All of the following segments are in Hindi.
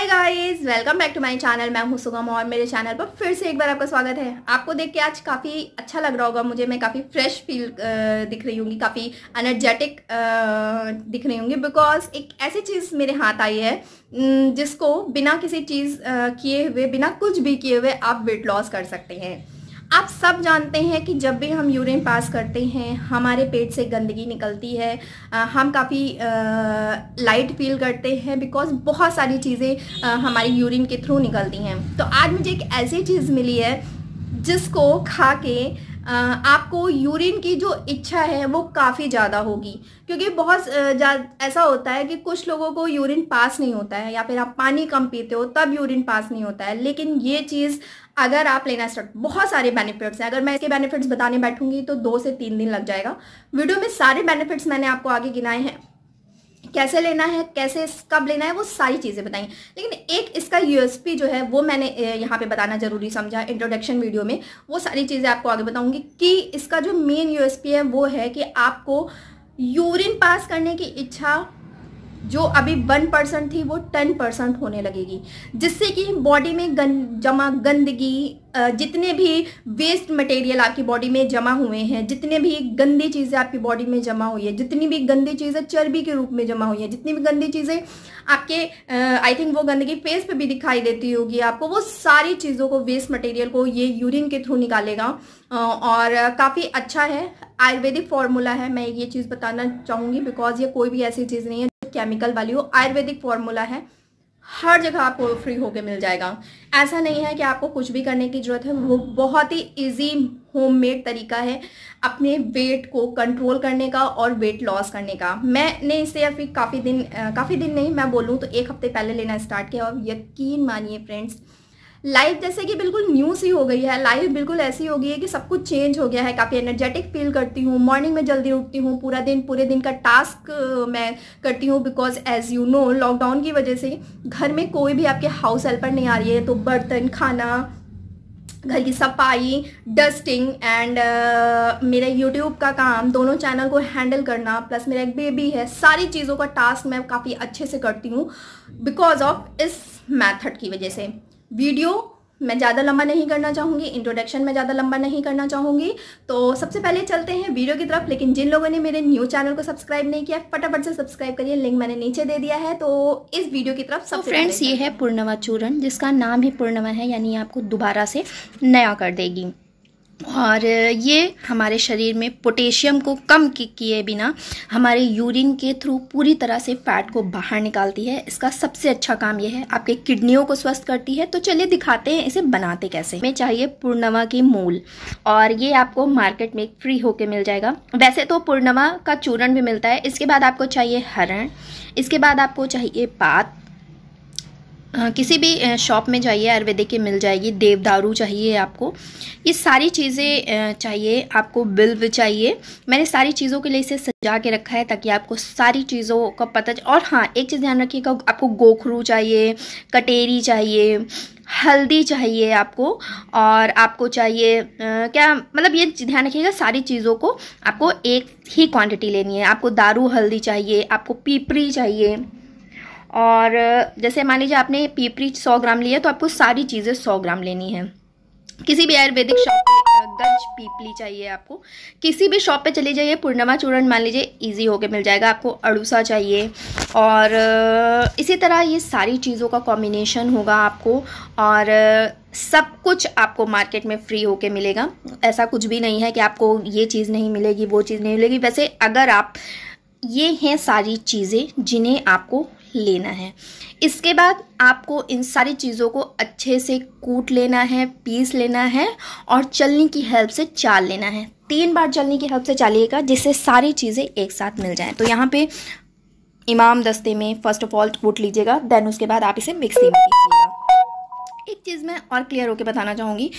hi guys welcome back to my channel मैं हूं सुगम और मेरे चैनल पर फिर से एक बार आपका स्वागत है आपको देख के आज काफ़ी अच्छा लग रहा होगा मुझे मैं काफ़ी फ्रेश फील दिख रही हूँगी काफ़ी एनर्जेटिक दिख रही हूँगी बिकॉज एक ऐसी चीज़ मेरे हाथ आई है जिसको बिना किसी चीज़ किए हुए बिना कुछ भी किए हुए आप वेट लॉस कर सकते हैं आप सब जानते हैं कि जब भी हम यूरिन पास करते हैं हमारे पेट से गंदगी निकलती है आ, हम काफ़ी लाइट फील करते हैं बिकॉज बहुत सारी चीज़ें हमारी यूरिन के थ्रू निकलती हैं तो आज मुझे एक ऐसी चीज़ मिली है जिसको खा के आपको यूरिन की जो इच्छा है वो काफ़ी ज़्यादा होगी क्योंकि बहुत ऐसा होता है कि कुछ लोगों को यूरिन पास नहीं होता है या फिर आप पानी कम पीते हो तब यूरिन पास नहीं होता है लेकिन ये चीज़ अगर आप लेना स्टार्ट बहुत सारे बेनिफिट्स हैं अगर मैं इसके बेनिफिट्स बताने बैठूंगी तो दो से तीन दिन लग जाएगा वीडियो में सारे बेनिफिट्स मैंने आपको आगे गिनाए हैं कैसे लेना है कैसे कब लेना है वो सारी चीज़ें बताई लेकिन एक इसका यूएसपी जो है वो मैंने यहाँ पे बताना ज़रूरी समझा इंट्रोडक्शन वीडियो में वो सारी चीज़ें आपको आगे बताऊंगी कि इसका जो मेन यूएसपी है वो है कि आपको यूरिन पास करने की इच्छा जो अभी वन परसेंट थी वो टेन परसेंट होने लगेगी जिससे कि बॉडी में गन जमा गंदगी जितने भी वेस्ट मटेरियल आपकी बॉडी में जमा हुए हैं जितने भी गंदी चीज़ें आपकी बॉडी में जमा हुई है जितनी भी गंदी चीज़ें चर्बी के रूप में जमा हुई है जितनी भी गंदी चीज़ें आपके आई थिंक वो गंदगी फेस पे भी दिखाई देती होगी आपको वो सारी चीज़ों को वेस्ट मटेरियल को ये यूरिन के थ्रू निकालेगा और काफ़ी अच्छा है आयुर्वेदिक फॉर्मूला है मैं ये चीज़ बताना चाहूँगी बिकॉज ये कोई भी ऐसी चीज़ नहीं है केमिकल वाली हो आयुर्वेदिक फॉर्मूला है हर जगह आपको फ्री होके मिल जाएगा ऐसा नहीं है कि आपको कुछ भी करने की ज़रूरत है वो बहुत ही इजी होममेड तरीका है अपने वेट को कंट्रोल करने का और वेट लॉस करने का मैंने इसे अभी काफ़ी दिन काफ़ी दिन नहीं मैं बोलूँ तो एक हफ्ते पहले लेना स्टार्ट किया और यकीन मानिए फ्रेंड्स लाइफ जैसे कि बिल्कुल न्यू सी हो गई है लाइफ बिल्कुल ऐसी हो गई है कि सब कुछ चेंज हो गया है काफ़ी एनर्जेटिक फील करती हूँ मॉर्निंग में जल्दी उठती हूँ पूरा दिन पूरे दिन का टास्क मैं करती हूँ because as you know lockdown की वजह से घर में कोई भी आपके हाउस हेल्पर नहीं आ रही है तो बर्तन खाना घर की सफाई डस्टिंग एंड uh, मेरे यूट्यूब का काम दोनों चैनल को हैंडल करना प्लस मेरा एक बेबी है सारी चीज़ों का टास्क मैं काफ़ी अच्छे से करती हूँ बिकॉज ऑफ इस मैथड की वजह से वीडियो मैं ज़्यादा लंबा नहीं करना चाहूँगी इंट्रोडक्शन में ज़्यादा लंबा नहीं करना चाहूँगी तो सबसे पहले चलते हैं वीडियो की तरफ लेकिन जिन लोगों ने मेरे न्यू चैनल को सब्सक्राइब नहीं किया फटाफट से सब्सक्राइब करिए लिंक मैंने नीचे दे दिया है तो इस वीडियो की तरफ तो सब फ्रेंड्स ये है पूर्णवा चूरण जिसका नाम ही पूर्णवा है यानी आपको दोबारा से नया कर देगी और ये हमारे शरीर में पोटेशियम को कम किए बिना हमारे यूरिन के थ्रू पूरी तरह से फैट को बाहर निकालती है इसका सबसे अच्छा काम यह है आपके किडनियों को स्वस्थ करती है तो चलिए दिखाते हैं इसे बनाते कैसे हमें चाहिए पूर्णवा की मूल और ये आपको मार्केट में फ्री होके मिल जाएगा वैसे तो पूर्णवा का चूरण भी मिलता है इसके बाद आपको चाहिए हरण इसके बाद आपको चाहिए पात हाँ, किसी भी शॉप में जाइए आयुर्वेदिक की मिल जाएगी देवदारू चाहिए आपको ये सारी चीज़ें चाहिए आपको बिल्व चाहिए मैंने सारी चीज़ों के लिए इसे सजा के रखा है ताकि आपको सारी चीज़ों का पता और हाँ एक चीज़ ध्यान रखिएगा आपको गोखरू चाहिए कटेरी चाहिए हल्दी चाहिए आपको और आपको चाहिए आ, क्या मतलब ये ध्यान रखिएगा सारी चीज़ों को आपको एक ही क्वांटिटी लेनी है आपको दारू हल्दी चाहिए आपको पीपरी चाहिए और जैसे मान लीजिए आपने पीपरी सौ ग्राम लिया तो आपको सारी चीज़ें सौ ग्राम लेनी है किसी भी आयुर्वेदिक शॉप पे गज पीपली चाहिए आपको किसी भी शॉप पे चले जाइए पूर्णिमा चूर्ण मान लीजिए इजी होके मिल जाएगा आपको अड़ूसा चाहिए और इसी तरह ये सारी चीज़ों का कॉम्बिनेशन होगा आपको और सब कुछ आपको मार्केट में फ्री होके मिलेगा ऐसा कुछ भी नहीं है कि आपको ये चीज़ नहीं मिलेगी वो चीज़ नहीं मिलेगी वैसे अगर आप ये हैं सारी चीज़ें जिन्हें आपको लेना है इसके बाद आपको इन सारी चीज़ों को अच्छे से कूट लेना है पीस लेना है और चलने की हेल्प से चाल लेना है तीन बार चलने की हेल्प से चालिएगा जिससे सारी चीज़ें एक साथ मिल जाएं तो यहाँ पे इमाम दस्ते में फर्स्ट ऑफ ऑल कूट लीजिएगा देन उसके बाद आप इसे मिक्सी में पीसिएगा एक चीज़ मैं और क्लियर होकर बताना चाहूँगी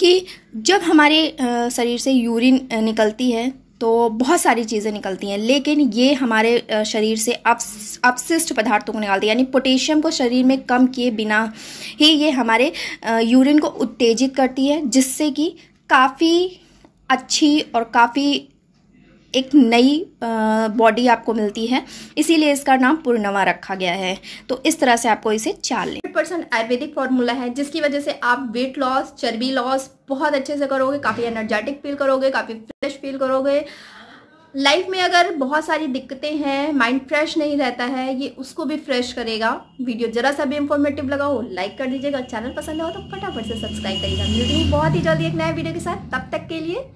कि जब हमारे शरीर से यूरिन निकलती है तो बहुत सारी चीज़ें निकलती हैं लेकिन ये हमारे शरीर से अप अपशिष्ट पदार्थों को निकालती है यानी पोटेशियम को शरीर में कम किए बिना ही ये हमारे यूरिन को उत्तेजित करती है जिससे कि काफ़ी अच्छी और काफ़ी एक नई बॉडी आपको मिलती है इसीलिए इसका नाम पूर्णवा रखा गया है तो इस तरह से आपको इसे चाल लें परसेंट आयुर्वेदिक फॉर्मूला है जिसकी वजह से आप वेट लॉस चर्बी लॉस बहुत अच्छे से करोगे काफ़ी एनर्जेटिक फील करोगे काफ़ी फ्रेश फील करोगे लाइफ में अगर बहुत सारी दिक्कतें हैं माइंड फ्रेश नहीं रहता है ये उसको भी फ्रेश करेगा वीडियो जरा सा भी इंफॉर्मेटिव लगा हो लाइक कर दीजिएगा चैनल पसंद हो तो फटाफट से सब्सक्राइब करिएगा मिलती हूँ बहुत ही जल्दी एक नया वीडियो के साथ तब तक के लिए